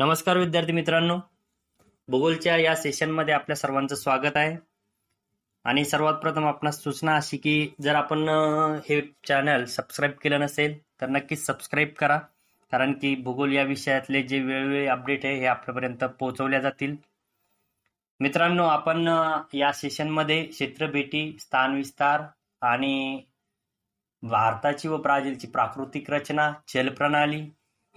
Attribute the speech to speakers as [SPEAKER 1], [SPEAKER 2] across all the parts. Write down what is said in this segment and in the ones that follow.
[SPEAKER 1] नमस्कार विद्यार्थी मित्रांनो भूगोलच्या या सेशनमध्ये आपल्या सर्वांचं स्वागत आहे आणि सर्वात प्रथम आपणास सूचना अशी की जर आपण हे चॅनल सबस्क्राईब केलं नसेल तर नक्कीच सबस्क्राईब करा कारण की भूगोल या विषयातले जे वेळोवेळी अपडेट आहे हे आपल्यापर्यंत पोहोचवल्या जातील मित्रांनो आपण या सेशनमध्ये क्षेत्रभेटी स्थान विस्तार आणि भारताची व ब्राझीलची प्राकृतिक रचना जलप्रणाली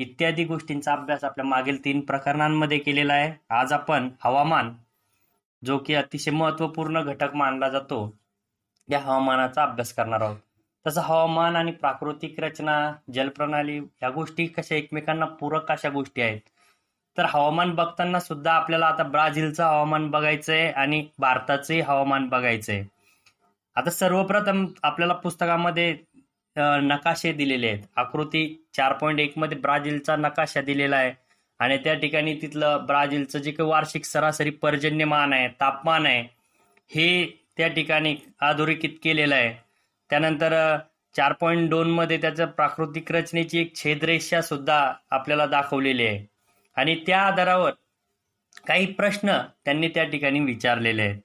[SPEAKER 1] इत्यादी गोष्टींचा अभ्यास आपल्या मागील तीन प्रकरणांमध्ये केलेला आहे आज आपण हवामान जो की अतिशय महत्वपूर्ण घटक मानला जातो या हवामानाचा अभ्यास करणार आहोत तसं हवामान आणि प्राकृतिक रचना जलप्रणाली या गोष्टी कशा एकमेकांना पूरक अशा गोष्टी आहेत तर हवामान बघताना सुद्धा आपल्याला आता ब्राझीलचं हवामान बघायचं आहे आणि भारताचंही हवामान बघायचं आहे आता सर्वप्रथम आपल्याला पुस्तकामध्ये नकाशे दिलेले आहेत आकृती चार पॉईंट मध्ये ब्राझीलचा नकाशा दिलेला आहे आणि त्या ठिकाणी तिथलं ब्राझीलचं जे काही वार्षिक सरासरी पर्जन्यमान आहे तापमान आहे हे त्या ठिकाणी अधोरेखित केलेलं आहे त्यानंतर चार पॉईंट मध्ये त्याचं प्राकृतिक रचनेची एक छेदरेषा सुद्धा आपल्याला दाखवलेली आहे आणि त्या आधारावर काही प्रश्न त्यांनी त्या ठिकाणी विचारलेले आहेत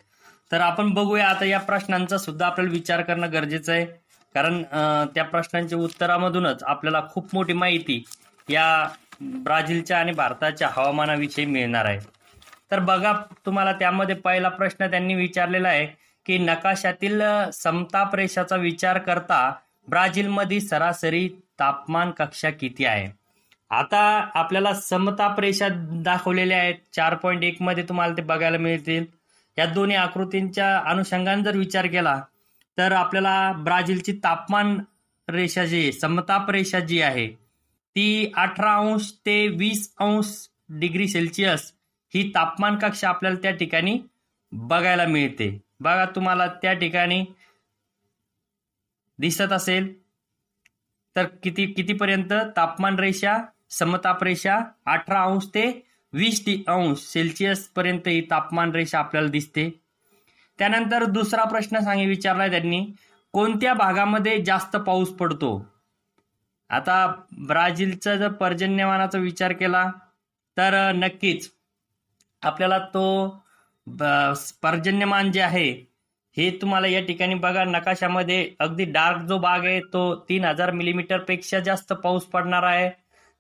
[SPEAKER 1] तर आपण बघूया आता या प्रश्नांचा सुद्धा आपल्याला विचार करणं गरजेचं आहे कारण त्या प्रश्नांच्या उत्तरामधूनच आपल्याला खूप मोठी माहिती या ब्राझीलच्या आणि भारताच्या हवामानाविषयी मिळणार आहे तर बघा तुम्हाला त्यामध्ये पहिला प्रश्न त्यांनी विचारलेला आहे की नकाशातील समताप रेषाचा विचार करता ब्राझीलमध्ये सरासरी तापमान कक्षा किती आहे आता आपल्याला समताप रेषा दाखवलेल्या आहेत चार पॉईंट मध्ये तुम्हाला ते बघायला मिळतील या दोन्ही आकृतींच्या अनुषंगाने जर विचार केला तर आपल्याला ब्राझीलची तापमान रेषा जी समताप रेषा जी आहे ती अठरा अंश ते वीस अंश डिग्री सेल्सिअस ही तापमान कक्षा आपल्याला त्या ठिकाणी बघायला मिळते बघा तुम्हाला त्या ठिकाणी दिसत असेल तर किती कितीपर्यंत तापमान रेषा समताप रेषा अठरा अंश ते वीस अंश सेल्सिअस पर्यंत ही तापमान रेषा आपल्याला दिसते त्यानंतर दुसरा प्रश्न सांगे विचारलाय त्यांनी कोणत्या भागामध्ये जास्त पाऊस पडतो आता ब्राझीलचा जर पर्जन्यमानाचा विचार केला तर नक्कीच आपल्याला तो पर्जन्यमान जे आहे हे तुम्हाला या ठिकाणी बघा नकाशामध्ये अगदी डार्क जो भाग आहे तो तीन हजार पेक्षा जास्त पाऊस पडणार आहे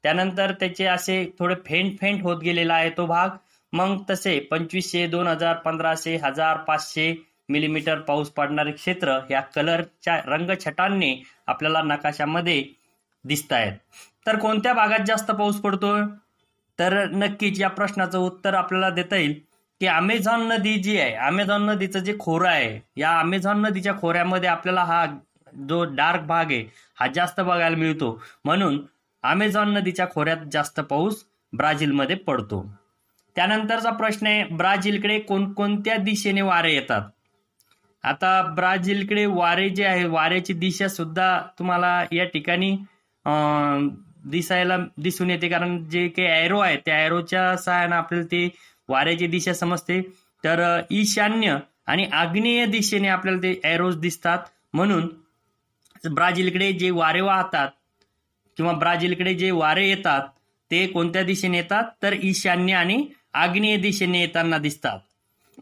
[SPEAKER 1] त्यानंतर त्याचे असे थोडे फेंट फेंट होत गेलेला आहे तो भाग मग तसे पंचवीसशे दोन हजार पंधराशे हजार पाचशे मिलीमीटर पाऊस पडणारे क्षेत्र या कलरच्या रंगछटांनी आपल्याला नकाशामध्ये दिसत आहेत तर कोणत्या भागात जास्त पाऊस पडतो तर नक्कीच या प्रश्नाचं उत्तर आपल्याला देता येईल की अमेझॉन नदी जी आहे अमेझॉन नदीचं जे खोरं आहे या अमेझॉन नदीच्या खोऱ्यामध्ये आपल्याला हा जो डार्क भाग आहे हा जास्त बघायला मिळतो म्हणून अमेझॉन नदीच्या खोऱ्यात जास्त पाऊस ब्राझीलमध्ये पडतो त्यानंतरचा प्रश्न आहे ब्राझीलकडे कोणकोणत्या दिशेने वारे येतात आता ब्राझीलकडे वारे जे आहे वाऱ्याची दिशा सुद्धा तुम्हाला या ठिकाणी दिसायला दिसून येते कारण जे काही ॲरो आहे त्या ॲरोच्या सहाय्याने आपल्याला ते वाऱ्याची दिशा समजते तर ईशान्य आणि आग्नेय दिशेने आपल्याला ते ॲरोज दिसतात म्हणून ब्राझीलकडे जे वारे वाहतात किंवा ब्राझीलकडे जे वारे येतात ते कोणत्या दिशेने येतात तर ईशान्य आणि आग्नेय दिशेने येताना दिसतात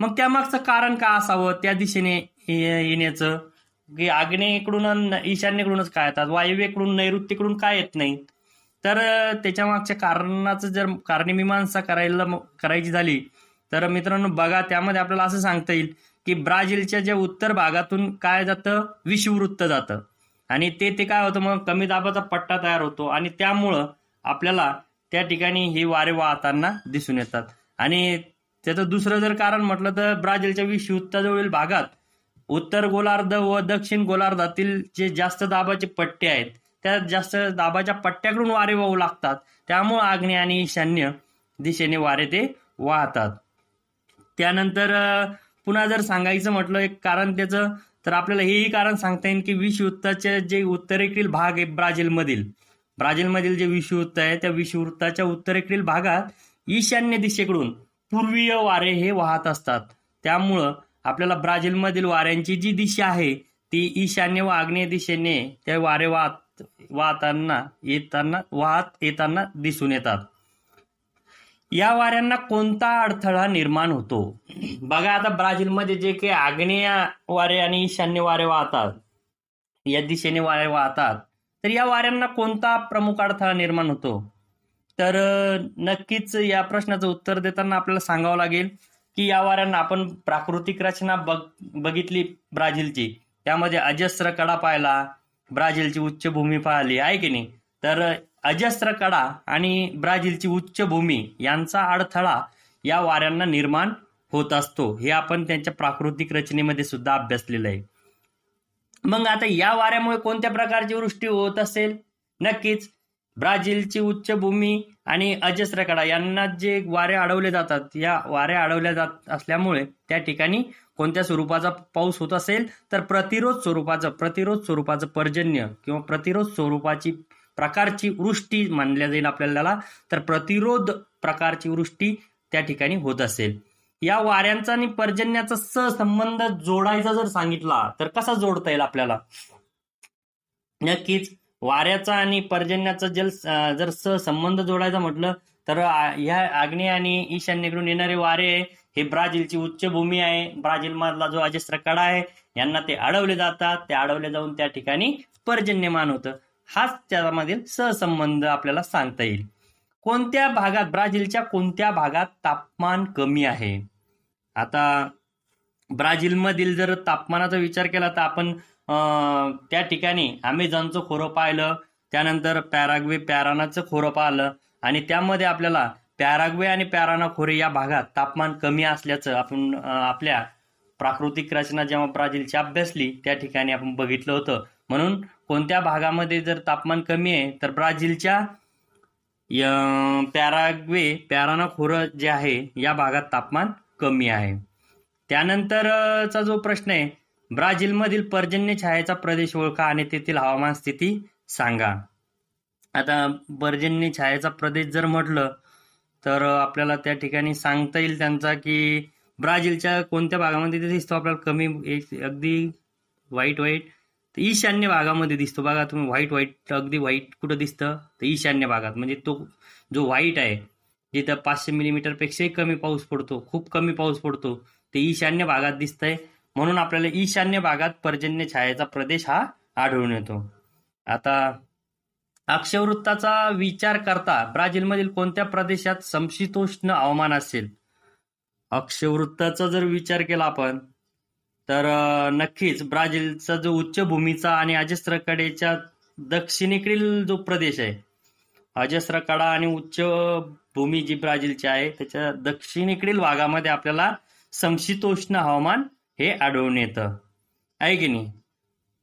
[SPEAKER 1] मग त्यामागचं कारण का असावं त्या दिशेने येण्याचं की आग्नेयकडून ईशान्येकडूनच काय येतात वायव्यकडून नैऋत्यकडून काय येत नाही तर त्याच्यामागच्या कारणाचं जर कारणमीमांसा करायला करायची झाली तर मित्रांनो बघा त्यामध्ये आपल्याला असं सांगता येईल की ब्राझीलच्या ज्या उत्तर भागातून काय जातं विषुववृत्त जातं आणि ते ते काय होतं मग कमी दाबाचा पट्टा तयार होतो आणि त्यामुळं आपल्याला त्या ठिकाणी हे वारे वाहताना दिसून येतात आणि त्याचं दुसरं जर कारण म्हटलं तर ब्राझीलच्या विषुवृत्ताजवळील भागात उत्तर गोलार्ध व दक्षिण गोलार्धातील जे जास्त दाबाचे पट्टे आहेत त्या जास्त दाबाच्या पट्ट्याकडून वारे वाहू लागतात त्यामुळे आग्नेय आणि ईशान्य दिशेने वारे ते वाहतात त्यानंतर पुन्हा जर सांगायचं म्हटलं एक कारण त्याचं तर आपल्याला हेही कारण सांगता येईल की विषुवृत्ताचे जे उत्तरेकडील भाग आहे ब्राझीलमधील ब्राझीलमधील जे विषुवृत्त आहे त्या विषुवृत्ताच्या उत्तरेकडील भागात ईशान्य दिशेकडून पूर्वीय वारे हे वाहत असतात त्यामुळं आपल्याला ब्राझीलमधील वाऱ्यांची जी दिशा आहे ती ईशान्य व आग्नेय दिशेने ते वारे वाहत वाहताना येताना वाहत येताना दिसून येतात या वाऱ्यांना कोणता अडथळा निर्माण होतो बघा आता ब्राझीलमध्ये जे काही आग्नेय वारे आणि ईशान्य वारे वाहतात या दिशेने वारे वाहतात तर या वाऱ्यांना कोणता प्रमुख अडथळा निर्माण होतो तर नक्कीच या प्रश्नाचं उत्तर देताना आपल्याला सांगावं लागेल की या वाऱ्यांना आपण प्राकृतिक रचना बघ बघितली ब्राझीलची त्यामध्ये अजस्त्र कडा पाहिला ब्राझीलची उच्च भूमी पाहिली आहे की नाही तर अजस्त्र कडा आणि ब्राझीलची उच्च भूमी यांचा अडथळा या वाऱ्यांना निर्माण होत असतो हे आपण त्यांच्या प्राकृतिक रचनेमध्ये सुद्धा अभ्यासलेलं आहे मग आता या वाऱ्यामुळे कोणत्या प्रकारची वृष्टी होत असेल नक्कीच ब्राझीलची उच्चभूमी आणि अजस्त्रकडा यांना जे वारे अडवले जातात या वारे अडवल्या जात असल्यामुळे त्या ठिकाणी कोणत्या स्वरूपाचा पाऊस होत असेल तर प्रतिरोध स्वरूपाचं प्रतिरोध स्वरूपाचं पर्जन्य किंवा प्रतिरोध स्वरूपाची प्रकारची वृष्टी मानल्या जाईल आपल्याला तर प्रतिरोध प्रकारची वृष्टी त्या ठिकाणी होत असेल या वाऱ्यांचा आणि पर्जन्याचा सहसंबंध जोडायचा जर सांगितला तर कसा जोडता येईल आपल्याला नक्कीच वाऱ्याचा आणि पर्जन्याचा जल जर सहसंबंध जोडायचा म्हटलं तर ह्या आग्नेय आणि ईशान्येकडून येणारे वारे हे ब्राझीलची उच्च भूमी आहे ब्राझील मधला जो अजस्त्र कडा आहे यांना ते अडवले जातात ते अडवले जाऊन त्या ठिकाणी पर्जन्यमान होतं हाच त्यामधील सहसंबंध आपल्याला सांगता येईल कोणत्या भागात ब्राझीलच्या कोणत्या भागात तापमान कमी आहे आता ब्राझीलमधील जर तापमानाचा विचार केला तर आपण त्या ठिकाणी अमेझॉनचं खोरं पाहिलं त्यानंतर पॅराग्वे पॅरानाचं खोरं पाहिलं आणि त्यामध्ये आपल्याला पॅराग्वे आणि पॅराना खोरे या भागात तापमान कमी असल्याचं आपण आपल्या प्राकृतिक रचना जेव्हा ब्राझीलची अभ्यासली त्या ठिकाणी आपण बघितलं होतं म्हणून कोणत्या भागामध्ये जर तापमान कमी आहे तर ब्राझीलच्या पॅराग्वे पॅराना खोरं जे आहे या भागात तापमान कमी आहे त्यानंतरचा जो प्रश्न आहे ब्राझीलमधील पर्जन्य छायेचा प्रदेश ओळखा आणि तेथील हवामान स्थिती सांगा आता पर्जन्य छायेचा प्रदेश जर म्हटलं तर आपल्याला त्या ठिकाणी सांगता येईल त्यांचा की ब्राझीलच्या कोणत्या भागामध्ये ते दिसतो आपल्याला कमी अगदी व्हाईट व्हाईट तर ईशान्य भागामध्ये दिसतो बघा तुम्ही व्हाईट व्हाईट अगदी व्हाईट कुठं दिसतं तर ईशान्य भागात म्हणजे तो जो व्हाईट आहे जिथं पाचशे मिलीमीटरपेक्षाही कमी पाऊस पडतो खूप कमी पाऊस पडतो ते ईशान्य भागात दिसतंय म्हणून आपल्याला ईशान्य भागात पर्जन्य छायाचा प्रदेश हा आढळून येतो आता अक्षवृत्ताचा विचार करता ब्राझीलमधील कोणत्या प्रदेशात समशीतोष्ण हवामान असेल अक्षवृत्ताचा जर विचार केला आपण तर नक्कीच ब्राझीलचा जो उच्च भूमीचा आणि अजस्त्रकडेच्या दक्षिणेकडील जो प्रदेश आहे कडा आणि उच्च भूमी जी ब्राझीलची आहे त्याच्या दक्षिणेकडील भागामध्ये आपल्याला समशीतोष्ण हवामान हे आढळून येतं आहे की नाही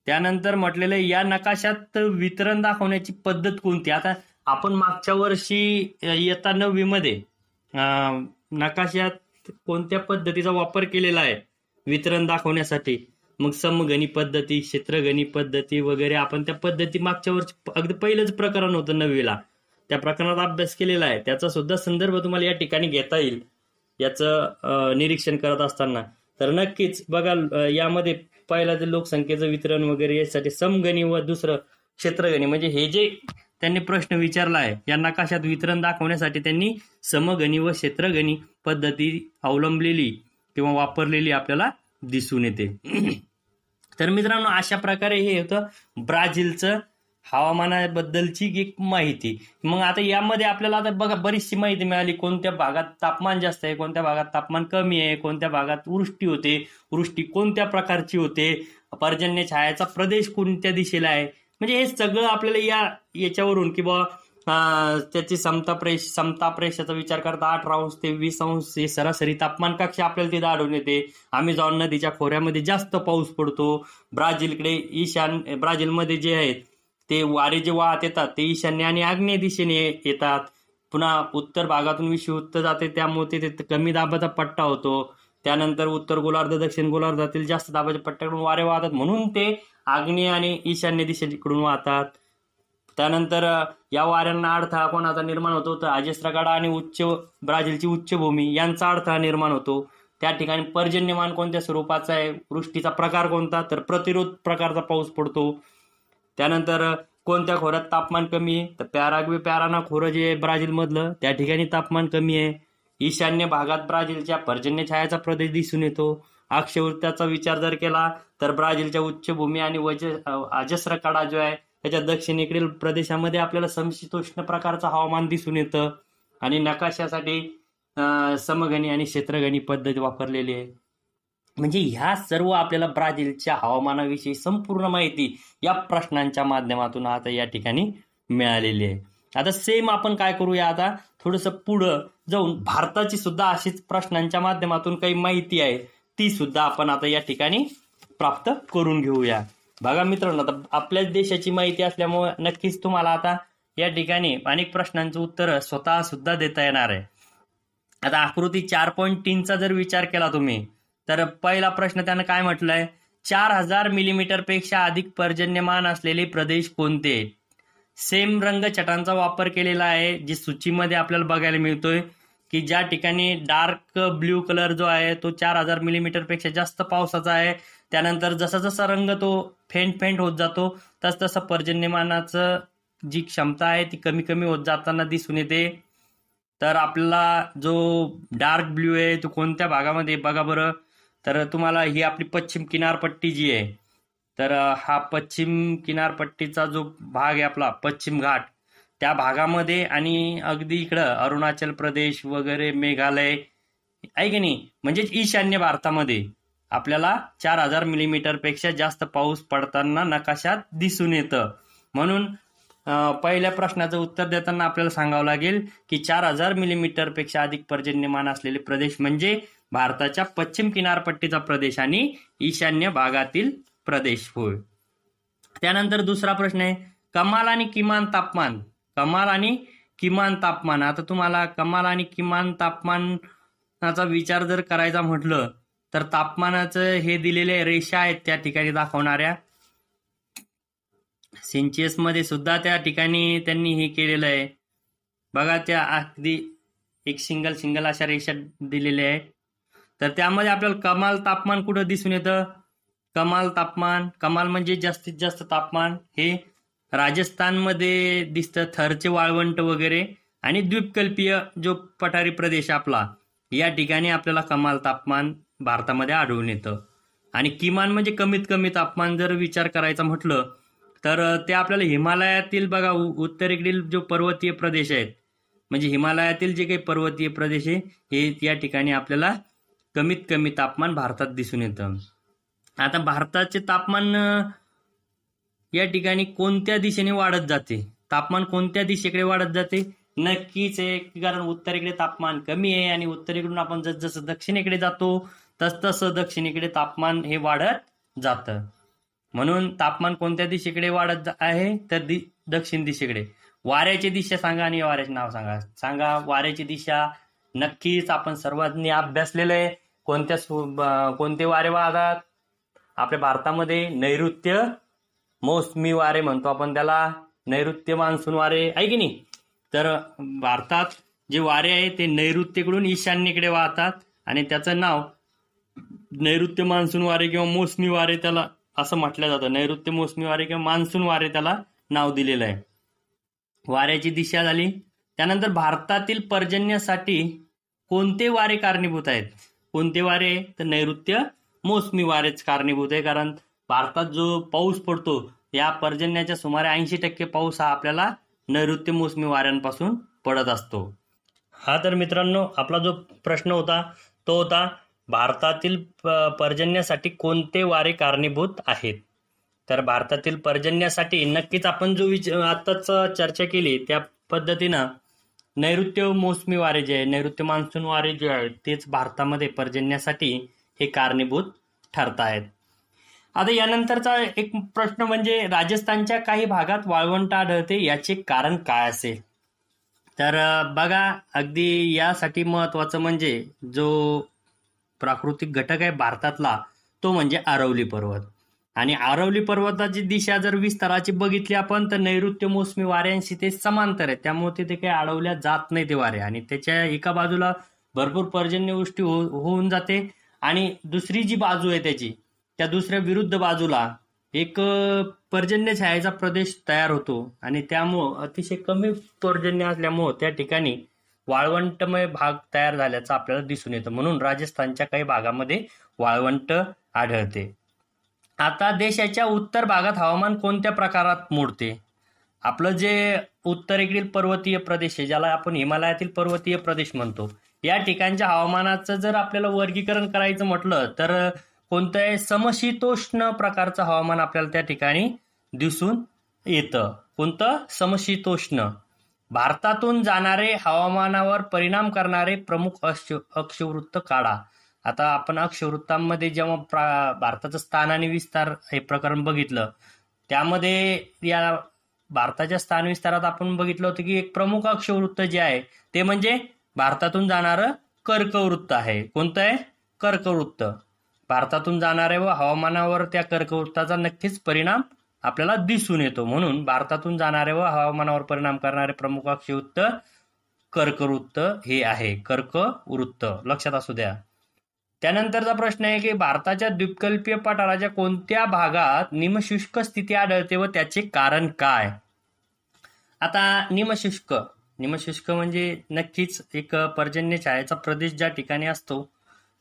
[SPEAKER 1] त्यानंतर म्हटलेलं या नकाशात वितरण दाखवण्याची पद्धत कोणती आता आपण मागच्या वर्षी येता नववीमध्ये नकाशात कोणत्या पद्धतीचा वापर केलेला आहे वितरण दाखवण्यासाठी मग समगणी पद्धती क्षेत्रगणी पद्धती वगैरे आपण त्या पद्धती मागच्या वर्षी अगदी पहिलंच प्रकरण होतं नववीला त्या प्रकरणात अभ्यास केलेला आहे त्याचा सुद्धा संदर्भ तुम्हाला या ठिकाणी घेता येईल याचं निरीक्षण करत असताना तर नक्कीच बघा यामध्ये पहिला जे लोकसंख्येचं वितरण वगैरे यासाठी समगणी व दुसरं क्षेत्रगणी म्हणजे हे जे त्यांनी प्रश्न विचारला आहे या नकाशात वितरण दाखवण्यासाठी त्यांनी समगणी व क्षेत्रगणी पद्धती अवलंबलेली किंवा वापरलेली आपल्याला दिसून येते तर मित्रांनो अशा प्रकारे हे होतं ब्राझीलचं हवामानाबद्दलची एक माहिती मग आता यामध्ये आपल्याला आता बघा बरीचशी माहिती मिळाली कोणत्या भागात तापमान जास्त आहे कोणत्या भागात तापमान कमी आहे कोणत्या भागात वृष्टी होते वृष्टी कोणत्या प्रकारची होते पर्जन्य छायाचा प्रदेश कोणत्या दिशेला आहे म्हणजे हे सगळं आपल्याला या याच्यावरून की बा त्याची समता समताप्रेशाचा विचार करता अठरा अंश ते वीस अंश हे सरासरी तापमान कक्षा आपल्याला तिथे आढळून येते अमेझॉन नदीच्या खोऱ्यामध्ये जास्त पाऊस पडतो ब्राझीलकडे ईशान ब्राझीलमध्ये जे आहेत ते वारे जे वाहत येतात ते ईशान्य आणि आग्नेय दिशेने येतात पुन्हा उत्तर भागातून विषय उत्तर जाते त्यामुळे ते कमी दाबाचा पट्टा होतो त्यानंतर उत्तर गोलार्ध दक्षिण गोलार्धातील जास्त दाबाच्या पट्ट्याकडून वारे वाहतात म्हणून ते आग्नेय आणि ईशान्य दिशेकडून वाहतात त्यानंतर या वाऱ्यांना अडथळा कोणाचा निर्माण होतो तर अजेस्त्रगाडा आणि उच्च ब्राझीलची उच्चभूमी यांचा अडथळा निर्माण होतो त्या ठिकाणी पर्जन्यमान कोणत्या स्वरूपाचा आहे वृष्टीचा प्रकार कोणता तर प्रतिरोध प्रकारचा पाऊस पडतो त्यानंतर कोणत्या खोऱ्यात तापमान कमी आहे तर पॅराग्वे पॅराना खोरं जे आहे ब्राझीलमधलं त्या ठिकाणी तापमान कमी आहे ईशान्य भागात ब्राझीलच्या पर्जन्य छायाचा प्रदेश दिसून येतो अक्षवृत्ताचा विचार जर केला तर ब्राझीलच्या उच्चभूमी आणि वज काळा जो आहे त्याच्या दक्षिणेकडील प्रदेशामध्ये आपल्याला समशीतोष्ण प्रकारचं हवामान दिसून येतं आणि नकाशासाठी समघणी आणि क्षेत्रगणी पद्धत वापरलेली आहे म्हणजे ह्या सर्व आपल्याला ब्राझीलच्या हवामानाविषयी संपूर्ण माहिती या प्रश्नांच्या माध्यमातून आता या ठिकाणी मिळालेली आहे आता सेम आपण काय करूया आता थोडंसं पुढं जाऊन भारताची सुद्धा अशीच प्रश्नांच्या माध्यमातून काही माहिती आहे ती सुद्धा आपण आता या ठिकाणी प्राप्त करून घेऊया बघा मित्रांनो आता आपल्याच देशाची माहिती असल्यामुळे नक्कीच तुम्हाला आता या ठिकाणी अनेक प्रश्नांचं उत्तर स्वतः सुद्धा देता येणार आहे आता आकृती चार पॉईंट तीनचा जर विचार केला तुम्ही तर पहिला प्रश्न त्यानं काय म्हटलंय चार हजार मिलीमीटर पेक्षा अधिक पर्जन्यमान असलेले प्रदेश कोणते सेम रंग चटांचा वापर केलेला आहे जी सूचीमध्ये आपल्याला बघायला मिळतोय की ज्या ठिकाणी डार्क ब्ल्यू कलर जो आहे तो चार हजार मिलीमीटरपेक्षा जास्त पावसाचा आहे त्यानंतर जसा जसा रंग तो फेंट फेंट होत जातो तस तसं पर्जन्यमानाचं जी क्षमता आहे ती कमी कमी होत जाताना दिसून येते तर आपला जो डार्क ब्ल्यू आहे तो कोणत्या भागामध्ये बघा बरं तर तुम्हाला ही आपली पश्चिम किनारपट्टी जी आहे तर हा पश्चिम किनारपट्टीचा जो भाग आहे आपला पश्चिम घाट त्या भागामध्ये आणि अगदी इकडं अरुणाचल प्रदेश वगैरे मेघालय आहे की नाही म्हणजेच ईशान्य भारतामध्ये आपल्याला चार हजार मिलीमीटरपेक्षा जास्त पाऊस पडताना नकाशात दिसून येतं म्हणून पहिल्या प्रश्नाचं उत्तर देताना आपल्याला सांगावं लागेल की चार हजार मिलीमीटरपेक्षा अधिक पर्जन्यमान असलेले प्रदेश म्हणजे भारताच्या पश्चिम किनारपट्टीचा प्रदेश आणि ईशान्य भागातील प्रदेश होय त्यानंतर दुसरा प्रश्न आहे कमाल आणि किमान तापमान कमाल आणि किमान तापमान आता तुम्हाला कमाल आणि किमान तापमानाचा विचार जर करायचा म्हटलं तर तापमानाचं हे दिलेले रेषा आहेत त्या ठिकाणी दाखवणाऱ्या मध्ये सुद्धा त्या ठिकाणी त्यांनी हे केलेलं आहे बघा त्या अगदी एक सिंगल सिंगल अशा रेषा दिलेल्या आहेत तर त्यामध्ये आपल्याला कमाल तापमान कुठं दिसून येतं कमाल तापमान कमाल म्हणजे जास्तीत जास्त तापमान हे राजस्थानमध्ये दिसतं थरचे वाळवंट वगैरे आणि द्वीपकल्पीय जो पठारी प्रदेश आपला या ठिकाणी आपल्याला कमाल तापमान भारतामध्ये आढळून येतं आणि किमान म्हणजे कमीत कमी तापमान जर विचार करायचा म्हटलं तर ते आपल्याला हिमालयातील बघा उत्तरेकडील जो पर्वतीय प्रदेश आहेत म्हणजे हिमालयातील जे काही पर्वतीय प्रदेश आहे हे या ठिकाणी आपल्याला कमीत कमी तापमान भारतात दिसून येतं आता भारताचे तापमान या ठिकाणी कोणत्या दिशेने वाढत जाते तापमान कोणत्या दिशेकडे वाढत जाते नक्कीच आहे कारण उत्तरेकडे तापमान कमी आहे आणि उत्तरेकडून आपण जसं दक्षिणेकडे जातो तसतसं दक्षिणेकडे तापमान हे वाढत जातं म्हणून तापमान कोणत्या दिशेकडे वाढत आहे तर दि दक्षिण दिशेकडे वाऱ्याची दिशा सांगा आणि वाऱ्याचे नाव सांगा सांगा वाऱ्याची दिशा नक्कीच आपण सर्वांनी अभ्यासलेलं आहे कोणत्या कोणते वारे वाहतात आपल्या भारतामध्ये नैऋत्य मोसमी वारे म्हणतो आपण त्याला नैऋत्य मान्सून वारे आहे की नाही तर भारतात जे वारे आहे ते नैऋत्यकडून ईशान्येकडे वाहतात आणि त्याचं नाव नैऋत्य मान्सून वारे किंवा मोसमी वारे त्याला असं म्हटलं जातं नैऋत्य मोसमी वारे किंवा मान्सून वारे त्याला नाव दिलेलं आहे वाऱ्याची दिशा झाली त्यानंतर भारतातील पर्जन्यासाठी कोणते वारे कारणीभूत आहेत कोणते वारे तर नैऋत्य मोसमी वारेच कारणीभूत आहे कारण भारतात जो पाऊस पडतो या पर्जन्याच्या सुमारे ऐंशी टक्के पाऊस हा आपल्याला नैऋत्य मोसमी वाऱ्यांपासून पडत असतो हा तर मित्रांनो आपला जो प्रश्न होता तो होता भारतातील पर्जन्यासाठी कोणते वारे कारणीभूत आहेत तर भारतातील पर्जन्यासाठी नक्कीच आपण जो विच आत्ताच चर्चा केली त्या पद्धतीनं नैऋत्य मोसमी वारे जे आहे नैऋत्य मान्सून वारे जे आहेत तेच भारतामध्ये पर्जन्यासाठी हे कारणीभूत ठरत आहेत आता यानंतरचा एक प्रश्न म्हणजे राजस्थानच्या काही भागात वाळवंट आढळते याचे कारण काय असेल तर बघा अगदी यासाठी महत्त्वाचं म्हणजे जो प्राकृतिक घटक आहे भारतातला तो म्हणजे अरवली पर्वत आणि आरवली पर्वताची दिशा जर विस्ताराची बघितली आपण तर नैऋत्य मोसमी वाऱ्यांशी ते समांतर आहे त्यामुळे तिथे काही अडवल्या जात नाही ते वारे आणि त्याच्या एका बाजूला भरपूर पर्जन्यवृष्टी हो, होऊन जाते आणि दुसरी जी बाजू आहे त्याची त्या दुसऱ्या विरुद्ध बाजूला एक पर्जन्य छायाचा प्रदेश तयार होतो आणि त्यामुळं अतिशय कमी पर्जन्य असल्यामुळं त्या ठिकाणी वाळवंटमय भाग तयार झाल्याचं आपल्याला दिसून येतं म्हणून राजस्थानच्या काही भागामध्ये वाळवंट आढळते आता देशाच्या उत्तर भागात हवामान कोणत्या प्रकारात मोडते आपलं जे उत्तरेकडील पर्वतीय प्रदेश आहे ज्याला आपण हिमालयातील पर्वतीय प्रदेश म्हणतो या ठिकाणच्या हवामानाचं जर आपल्याला वर्गीकरण करायचं म्हटलं तर कोणतं समशीतोष्ण प्रकारचं हवामान आपल्याला त्या ठिकाणी दिसून येतं कोणतं समशीतोष्ण भारतातून जाणारे हवामानावर परिणाम करणारे प्रमुख अक्ष अक्षवृत्त काढा आता आपण अक्षवृत्तांमध्ये जेव्हा भारताचं स्थान आणि विस्तार हे प्रकरण बघितलं त्यामध्ये या भारताच्या स्थान विस्तारात आपण बघितलं होतं की एक प्रमुख अक्षवृत्त जे आहे ते म्हणजे भारतातून जाणारं कर्कवृत्त आहे कोणतं आहे कर्कवृत्त भारतातून जाणारे व हवामानावर त्या कर्कवृत्ताचा नक्कीच परिणाम आपल्याला दिसून येतो म्हणून भारतातून जाणारे व हवामानावर परिणाम करणारे प्रमुख अक्षवृत्त कर्कवृत्त हे आहे कर्कवृत्त लक्षात असू द्या त्यानंतरचा प्रश्न आहे की भारताच्या द्वीपकल्पीय पठाराच्या कोणत्या भागात निमशुष्क स्थिती आढळते व त्याचे कारण काय आता निमशुष्क निमशुष्क म्हणजे नक्कीच एक पर्जन्य छायाचा प्रदेश ज्या ठिकाणी असतो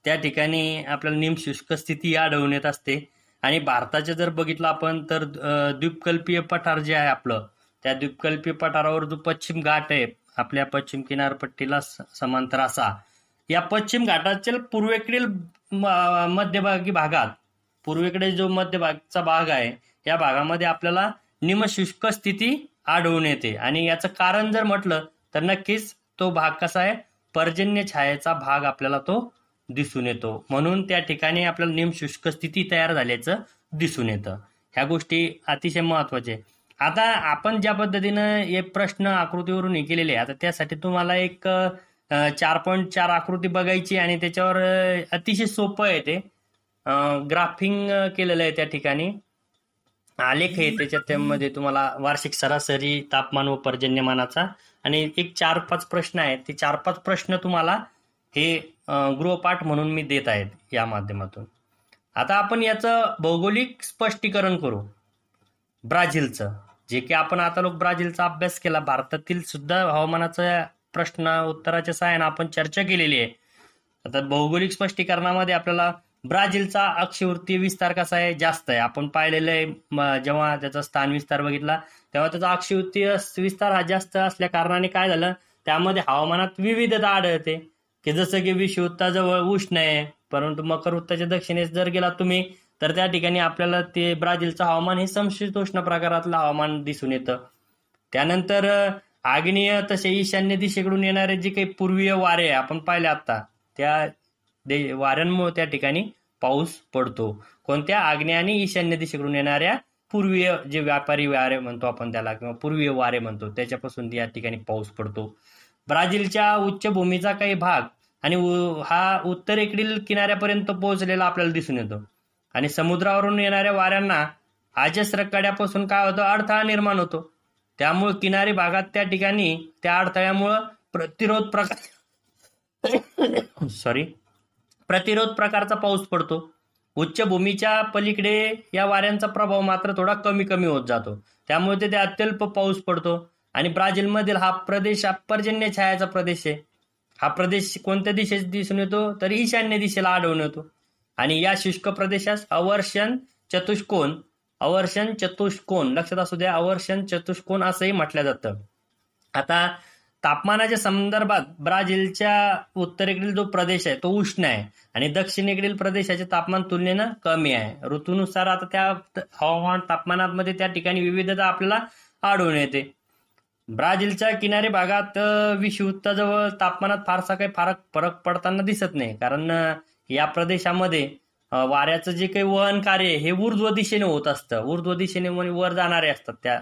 [SPEAKER 1] त्या ठिकाणी आपल्याला निमशुष्क स्थिती आढळून येत असते आणि भारताचे जर बघितलं आपण तर द्वीपकल्पीय पठार जे आहे आपलं त्या द्वीपकल्पीय पठारावर जो पश्चिम घाट आहे आपल्या पश्चिम किनारपट्टीला समांतर असा या पश्चिम घाटाच्या पूर्वेकडील मध्यभागी भागात पूर्वेकडे जो मध्यभागचा भाग आहे या भागामध्ये आपल्याला निमशुष्क स्थिती आढळून येते आणि याचं कारण जर म्हटलं तर नक्कीच तो भाग कसा आहे पर्जन्य छायेचा भाग आपल्याला तो दिसून येतो म्हणून त्या ठिकाणी आपल्याला निमशुष्क स्थिती तयार झाल्याचं दिसून येतं ह्या गोष्टी अतिशय महत्वाचे आता आपण ज्या पद्धतीनं हे प्रश्न आकृतीवरून हे केलेले आता त्यासाठी तुम्हाला एक चार पॉईंट चार आकृती बघायची आणि त्याच्यावर अतिशय सोपं आहे ते ग्राफिंग केलेलं आहे त्या ठिकाणी आलेख आहे त्याच्या त्यामध्ये तुम्हाला वार्षिक सरासरी तापमान व पर्जन्यमानाचा आणि एक चार पाच प्रश्न आहेत ते चार पाच प्रश्न तुम्हाला हे गृहपाठ म्हणून मी देत आहेत या माध्यमातून आता आपण याचं भौगोलिक स्पष्टीकरण करू ब्राझीलचं जे की आपण आता लोक ब्राझीलचा अभ्यास केला भारतातील सुद्धा हवामानाचा प्रश्न उत्तराच्या सायन आपण चर्चा केलेली आहे आता भौगोलिक स्पष्टीकरणामध्ये आपल्याला ब्राझीलचा अक्षवृत्तीय विस्तार कसा आहे जास्त आहे आपण पाहिलेलं आहे जेव्हा त्याचा स्थान विस्तार बघितला तेव्हा त्याचा अक्षवृत्तीय विस्तार हा जास्त असल्या कारणाने काय झालं त्यामध्ये हवामानात विविधता आढळते की जसं की विषुवृत्ताजवळ उष्ण आहे परंतु मकरवृत्ताच्या दक्षिणेस जर गेला तुम्ही तर त्या ठिकाणी आपल्याला ते ब्राझीलचं हवामान हे समशीतोष्ण प्रकारातलं हवामान दिसून येतं त्यानंतर आग्नेय तसे ईशान्य दिशेकडून येणारे जे काही पूर्वीय वारे आपण पाहिले आता त्या दे वाऱ्यांमुळे त्या ठिकाणी पाऊस पडतो कोणत्या आग्नेय आणि ईशान्य दिशेकडून येणाऱ्या पूर्वीय जे व्यापारी वारे म्हणतो आपण त्याला किंवा पूर्वीय वारे म्हणतो त्याच्यापासून या ठिकाणी पाऊस पडतो ब्राझीलच्या उच्चभूमीचा काही भाग आणि हा उत्तरेकडील किनाऱ्यापर्यंत पोहोचलेला आपल्याला दिसून येतो आणि समुद्रावरून येणाऱ्या वाऱ्यांना आजच काय होतं अडथळा निर्माण होतो त्यामुळे किनारी भागात त्या ठिकाणी त्या अडथळ्यामुळं प्रतिरोध प्रकार सॉरी प्रतिरोध प्रकारचा पाऊस पडतो उच्च भूमीच्या पलीकडे या वाऱ्यांचा प्रभाव मात्र थोडा कमी कमी होत जातो त्यामुळे तिथे अत्यल्प पाऊस पडतो आणि ब्राझीलमधील हा प्रदेश हा छायाचा प्रदेश आहे हा प्रदेश कोणत्या दिशेस दिसून येतो तर ईशान्य दिशेला आढळून येतो आणि या शुष्क प्रदेशास अवर्षण चतुष्कोन अवर्षण चतुष्कोन लक्षात असू द्या अवर्षण चतुष्कोन असंही म्हटलं जातं आता तापमानाच्या संदर्भात ब्राझीलच्या उत्तरेकडील जो प्रदेश आहे तो उष्ण आहे आणि दक्षिणेकडील प्रदेशाचे तापमान तुलनेनं कमी आहे ऋतूनुसार आता त्या हवामान तापमानामध्ये त्या ठिकाणी विविधता आपल्याला आढळून येते ब्राझीलच्या किनारी भागात विषुवृत्ताजवळ तापमानात फारसा काही फारक फरक पडताना दिसत नाही कारण या प्रदेशामध्ये वाऱ्याचं जे काही वहन कार्य हे ऊर्ध्व दिशेने होत असतं ऊर्ध्व दिशेने म्हणजे वर जाणारे असतात त्या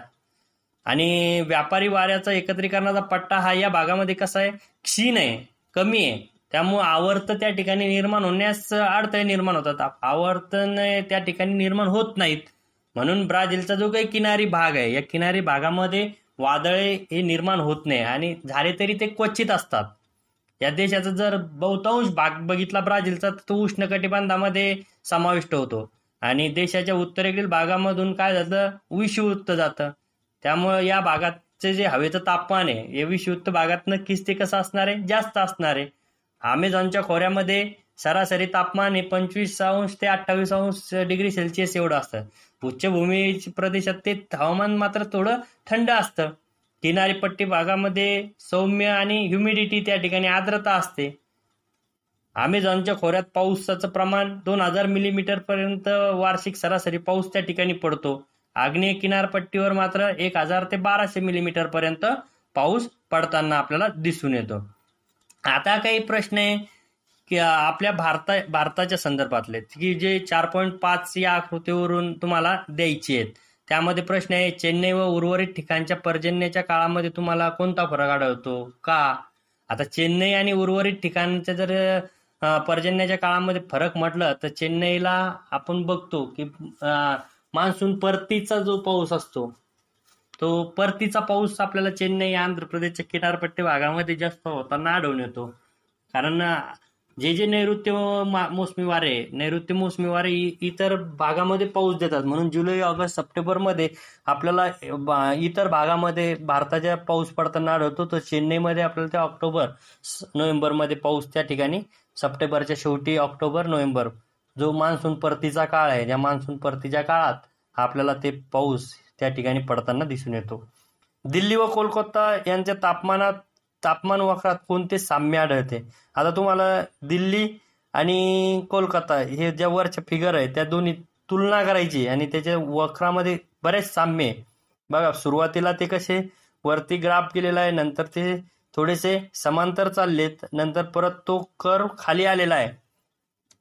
[SPEAKER 1] आणि व्यापारी वाऱ्याचा एकत्रीकरणाचा पट्टा हा या भागामध्ये कसा आहे क्षीण आहे कमी आहे त्यामुळे आवर्त त्या ठिकाणी निर्माण होण्यास अडथळे निर्माण होतात आवर्तन त्या ठिकाणी निर्माण होत नाहीत म्हणून ब्राझीलचा जो काही किनारी भाग आहे या किनारी भागामध्ये वादळे हे निर्माण होत नाही आणि झाले तरी ते क्वचित असतात या देशाचा जर बहुतांश भाग बघितला ब्राझीलचा तर तो उष्णकटिबंधामध्ये समाविष्ट होतो आणि देशाच्या उत्तरेकडील भागामधून काय जातं विषयुक्त जातं त्यामुळे या भागाचे जे हवेचं तापमान आहे हे विषयुक्त भागात नक्कीच ते कसं असणार आहे जास्त असणार आहे अमेझॉनच्या खोऱ्यामध्ये सरासरी तापमान हे पंचवीस अंश ते अठ्ठावीस अंश डिग्री सेल्सिअस एवढं असतं उच्चभूमी प्रदेशात ते हवामान मात्र थोडं थंड असतं किनारीपट्टी भागामध्ये सौम्य आणि ह्युमिडिटी त्या ठिकाणी आर्द्रता असते अमेझॉनच्या खोऱ्यात पाऊसाचं प्रमाण दोन हजार मिलीमीटर पर्यंत वार्षिक सरासरी पाऊस त्या ठिकाणी पडतो आग्नेय किनारपट्टीवर मात्र एक हजार ते बाराशे मिलीमीटर पर्यंत पाऊस पडताना आपल्याला दिसून येतो आता काही प्रश्न आहे की आपल्या भारता भारताच्या संदर्भातले की जे चार पॉईंट पाच या आकृतीवरून तुम्हाला द्यायची आहेत त्यामध्ये प्रश्न आहे चेन्नई व उर्वरित ठिकाणच्या पर्जन्याच्या काळामध्ये तुम्हाला कोणता फरक आढळतो का आता चेन्नई आणि उर्वरित ठिकाणच्या जर पर्जन्याच्या काळामध्ये फरक म्हटलं तर चेन्नईला आपण बघतो की मान्सून परतीचा जो पाऊस असतो तो परतीचा पाऊस आपल्याला चेन्नई आंध्र प्रदेशच्या किनारपट्टी भागामध्ये जास्त होताना आढळून येतो कारण जे जे नैऋत्य मोसमी वारे नैऋत्य मोसमी वारे इतर भागामध्ये पाऊस देतात म्हणून जुलै ऑगस्ट सप्टेंबरमध्ये आपल्याला इतर भागामध्ये भारताच्या पाऊस पडताना आढळतो तर चेन्नईमध्ये आपल्याला ते ऑक्टोबर नोव्हेंबरमध्ये पाऊस त्या ठिकाणी सप्टेंबरच्या शेवटी ऑक्टोबर नोव्हेंबर जो मान्सून परतीचा काळ आहे ज्या मान्सून परतीच्या काळात आपल्याला ते पाऊस त्या ठिकाणी पडताना दिसून येतो दिल्ली व कोलकाता यांच्या तापमानात तापमान वक्रात कोणते साम्य आढळते आता तुम्हाला दिल्ली आणि कोलकाता हे ज्या वरच्या फिगर आहे त्या दोन्ही तुलना करायची आणि त्याच्या वक्रामध्ये बरेच साम्य बघा सुरुवातीला ते कसे वरती ग्राफ केलेला आहे नंतर ते थोडेसे समांतर चाललेत नंतर परत तो कर खाली आलेला आहे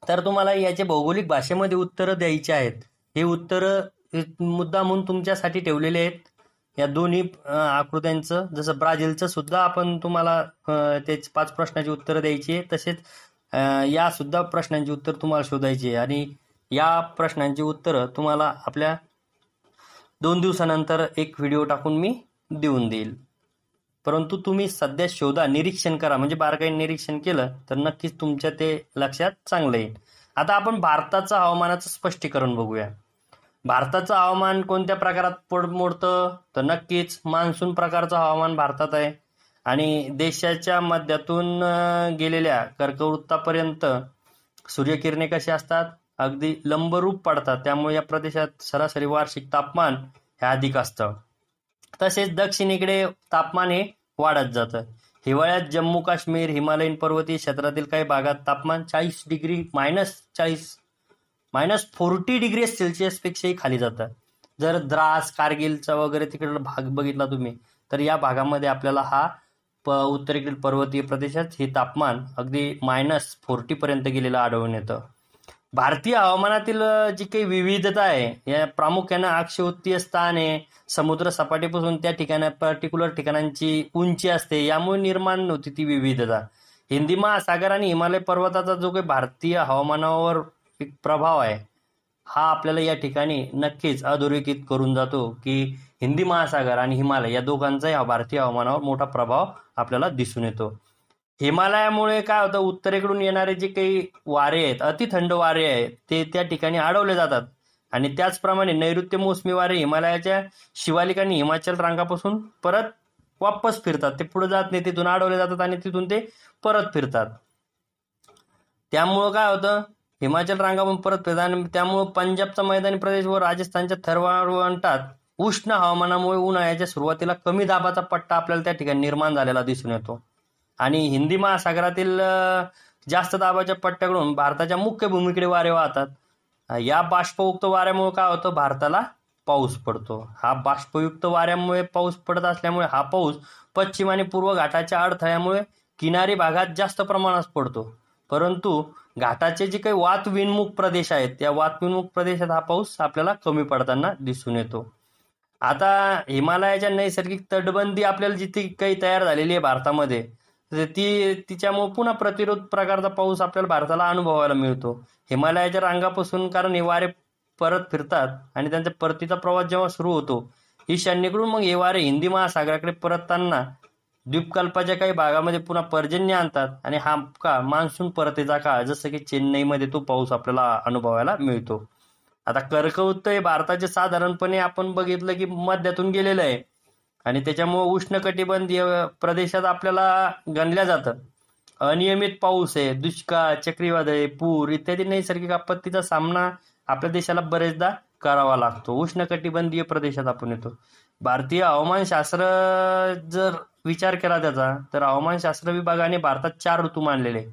[SPEAKER 1] तर तुम्हाला याचे भौगोलिक भाषेमध्ये उत्तरं द्यायची आहेत हे उत्तरं मुद्दा म्हणून तुमच्यासाठी ठेवलेले आहेत या दोन्ही आकृत्यांचं जसं ब्राझीलचं सुद्धा आपण तुम्हाला त्याच पाच प्रश्नाची उत्तरं द्यायची आहे तसेच या सुद्धा प्रश्नांची उत्तर तुम्हाला शोधायची आहे आणि या प्रश्नांची उत्तरं तुम्हाला आपल्या दोन दिवसानंतर एक व्हिडिओ टाकून मी देऊन देईल परंतु तुम्ही सध्या शोधा निरीक्षण करा म्हणजे बारकाईने निरीक्षण केलं तर नक्कीच तुमच्या ते लक्षात चांगलं येईल आता आपण भारताचं हवामानाचं स्पष्टीकरण बघूया भारताचं हवामान कोणत्या प्रकारात पड मोडतं तर नक्कीच मान्सून प्रकारचं हवामान भारतात आहे आणि देशाच्या मध्यातून गेलेल्या कर्कवृत्तापर्यंत सूर्यकिरणे कशी असतात अगदी लंबरूप पडतात त्यामुळे या प्रदेशात सरासरी वार्षिक तापमान हे अधिक असतं तसेच दक्षिणेकडे तापमान हे वाढत जातं हिवाळ्यात जम्मू काश्मीर हिमालयीन पर्वती क्षेत्रातील काही भागात तापमान चाळीस डिग्री मायनस चाळीस मायनस फोर्टी डिग्री सेल्सिअसपेक्षाही खाली जातं जर द्रास कारगिलचा वगैरे तिकडला भाग बघितला तुम्ही तर या भागामध्ये आपल्याला हा प उत्तरेकडील पर्वतीय प्रदेशात हे तापमान अगदी मायनस फोर्टीपर्यंत गेलेलं आढळून येतं भारतीय हवामानातील जी काही विविधता आहे या प्रामुख्यानं अक्षवृत्तीय स्थान आहे समुद्र सपाटीपासून त्या ठिकाण पर्टिक्युलर ठिकाणांची उंची असते यामुळे निर्माण नव्हती ती विविधता हिंदी महासागर आणि हिमालय पर्वताचा जो काही भारतीय हवामानावर एक प्रभाव आहे हा आपल्याला या ठिकाणी नक्कीच अधोरेखित करून जातो की हिंदी महासागर आणि हिमालय या दोघांचाही भारतीय हवामानावर मोठा प्रभाव आपल्याला दिसून येतो हिमालयामुळे काय होतं उत्तरेकडून येणारे जे काही वारे आहेत अतिथंड वारे आहेत ते त्या ठिकाणी अडवले जातात आणि त्याचप्रमाणे नैऋत्य मोसमी वारे हिमालयाच्या शिवालिक आणि हिमाचल रांगापासून परत वापस फिरतात ते पुढे जात नाही तिथून अडवले जातात आणि तिथून ते परत फिरतात त्यामुळं काय होतं हिमाचल रांगावून परत आणि त्यामुळे पंजाबचा मैदानी प्रदेश व राजस्थानच्या थरवाळवंटात उष्ण हवामानामुळे उन्हाळ्याच्या सुरुवातीला कमी दाबाचा पट्टा आपल्याला त्या ठिकाणी निर्माण झालेला दिसून येतो आणि हिंदी महासागरातील जास्त दाबाच्या पट्ट्याकडून भारताच्या मुख्य भूमीकडे वारे वाहतात या बाष्पयुक्त वाऱ्यामुळे काय होतं भारताला पाऊस पडतो हा बाष्पयुक्त वाऱ्यामुळे पाऊस पडत असल्यामुळे हा पाऊस पश्चिम आणि पूर्व घाटाच्या अडथळ्यामुळे किनारी भागात जास्त प्रमाणात पडतो परंतु घाटाचे जे काही वातविनमुख प्रदेश आहेत त्या वातविनमुख प्रदेशात हा पाऊस आपल्याला कमी पडताना दिसून येतो आता हिमालयाच्या नैसर्गिक तटबंदी आपल्याला जिथे काही तयार झालेली आहे भारतामध्ये ती तिच्यामुळे पुन्हा प्रतिरोध प्रकारचा पाऊस आपल्याला भारताला अनुभवायला मिळतो हिमालयाच्या रांगापासून कारण हे वारे परत फिरतात आणि त्यांचा परतीचा प्रवास जेव्हा सुरू होतो ईशान्येकडून मग हे वारे हिंदी महासागराकडे परतताना द्वीपकल्पाच्या काही भागामध्ये पुन्हा पर्जन्य आणतात आणि हा का मान्सून परतेचा काळ जसं की चेन्नईमध्ये तो पाऊस आपल्याला अनुभवायला मिळतो आता कर्कवृत्त हे भारताचे साधारणपणे आपण बघितलं की मध्यातून गेलेलं आहे आणि त्याच्यामुळे उष्णकटिबंधीय प्रदेशात आपल्याला गणल्या जातं अनियमित पाऊस आहे दुष्काळ चक्रीवादळ पूर इत्यादी नैसर्गिक आपत्तीचा सामना आपल्या देशाला बरेचदा करावा लागतो उष्णकटिबंधीय प्रदेशात आपण येतो भारतीय हवामानशास्त्र जर विचार केला त्याचा तर हवामानशास्त्र विभागाने भारतात चार ऋतू मानलेले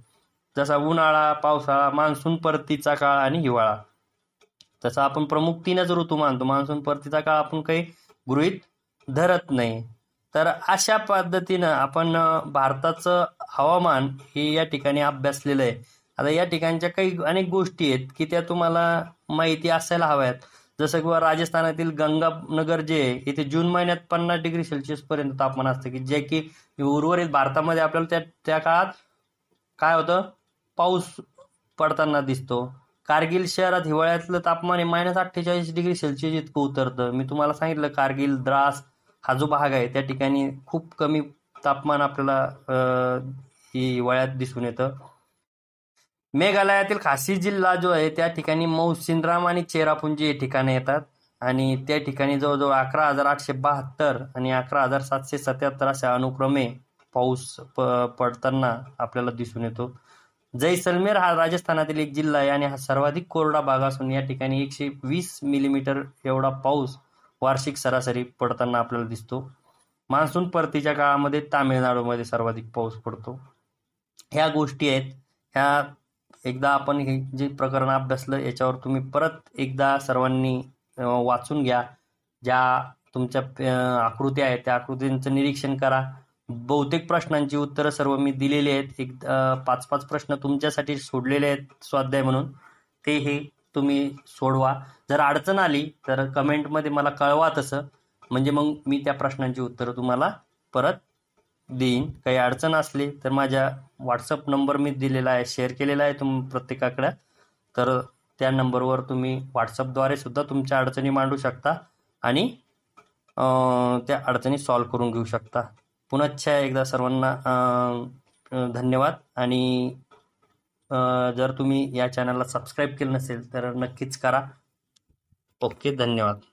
[SPEAKER 1] जसा उन्हाळा पावसाळा मान्सून परतीचा काळ आणि हिवाळा तसा आपण प्रमुख तीनच ऋतू मानतो मान्सून परतीचा काळ आपण काही गृहित धरत नाही तर अशा पद्धतीनं आपण भारताचं हवामान हे या ठिकाणी अभ्यासलेलं आहे आता या ठिकाणच्या काही अनेक गोष्टी आहेत की त्या तुम्हाला माहिती असायला हव्यात जसं किंवा राजस्थानातील गंगानगर जे आहे इथे जून महिन्यात पन्नास डिग्री पर्यंत तापमान असतं की जे की उर्वरित भारतामध्ये आपल्याला त्या त्या काळात काय होतं पाऊस पडताना दिसतो कारगिल शहरात हिवाळ्यातलं तापमान हे मायनस अठ्ठेचाळीस डिग्री सेल्सिअस इतकं उतरतं मी तुम्हाला सांगितलं कारगिल द्रास हा जो भाग आहे त्या ठिकाणी खूप कमी तापमान आपल्याला हिवाळ्यात दिसून येतं मेघालयातील खासी जिल्हा जो आहे त्या ठिकाणी मौसिनराम आणि चेरापुंजी हे ठिकाणे येतात आणि त्या ठिकाणी जवळजवळ अकरा हजार आठशे बहात्तर आणि अकरा हजार सातशे सत्याहत्तर अशा अनुक्रमे पाऊस पडताना आपल्याला दिसून येतो जैसलमेर हा राजस्थानातील एक जिल्हा आहे आणि हा सर्वाधिक कोरडा भाग असून या ठिकाणी एकशे वीस मिलीमीटर एवढा पाऊस वार्षिक सरासरी पडताना आपल्याला दिसतो मान्सून परतीच्या काळामध्ये तामिळनाडूमध्ये सर्वाधिक पाऊस पडतो ह्या गोष्टी आहेत ह्या एकदा आपण हे जे प्रकरण अभ्यासलं याच्यावर तुम्ही परत एकदा सर्वांनी वाचून घ्या ज्या तुमच्या आकृत्या आहेत त्या आकृतींचं निरीक्षण करा बहुतेक प्रश्नांची उत्तरं सर्व मी दिलेली आहेत एक पाच पाच प्रश्न तुमच्यासाठी सोडलेले आहेत स्वाध्याय म्हणून ते हे तुम्ही सोडवा जर अडचण आली तर कमेंटमध्ये मला कळवा तसं म्हणजे मग मी त्या प्रश्नांची उत्तरं तुम्हाला परत देईन काही अडचण असली तर माझ्या व्हॉट्सअप नंबर मी दिलेला आहे शेअर केलेला आहे तुम प्रत्येकाकडे तर त्या नंबरवर तुम्ही व्हॉट्सअपद्वारे सुद्धा तुमच्या अडचणी मांडू शकता आणि त्या अडचणी सॉल्व करून घेऊ शकता पुनच्छा एकदा सर्वांना धन्यवाद आणि जर तुम्ही या चॅनलला सबस्क्राईब केलं नसेल तर नक्कीच करा ओके धन्यवाद